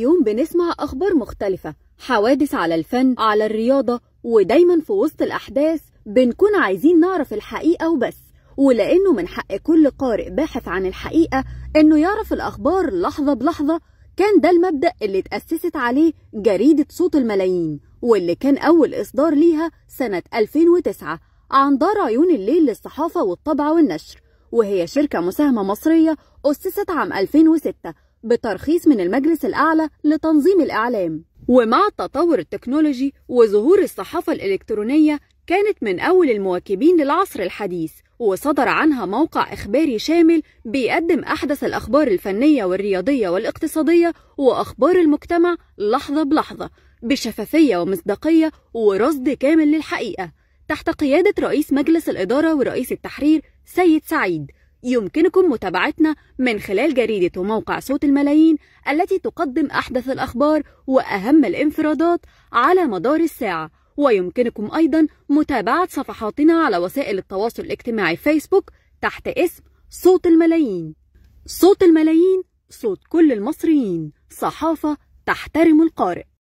يوم بنسمع أخبار مختلفة حوادث على الفن على الرياضة ودايما في وسط الأحداث بنكون عايزين نعرف الحقيقة وبس ولأنه من حق كل قارئ باحث عن الحقيقة إنه يعرف الأخبار لحظة بلحظة كان ده المبدأ اللي اتأسست عليه جريدة صوت الملايين واللي كان أول إصدار ليها سنة 2009 عن دار عيون الليل للصحافة والطبع والنشر وهي شركة مساهمة مصرية أسست عام 2006 بترخيص من المجلس الأعلى لتنظيم الإعلام ومع التطور التكنولوجي وظهور الصحافة الإلكترونية كانت من أول المواكبين للعصر الحديث وصدر عنها موقع إخباري شامل بيقدم أحدث الأخبار الفنية والرياضية والاقتصادية وأخبار المجتمع لحظة بلحظة بشفافية ومصداقية ورصد كامل للحقيقة تحت قيادة رئيس مجلس الإدارة ورئيس التحرير سيد سعيد يمكنكم متابعتنا من خلال جريدة وموقع صوت الملايين التي تقدم أحدث الأخبار وأهم الانفرادات على مدار الساعة ويمكنكم أيضا متابعة صفحاتنا على وسائل التواصل الاجتماعي فيسبوك تحت اسم صوت الملايين صوت الملايين صوت كل المصريين صحافة تحترم القارئ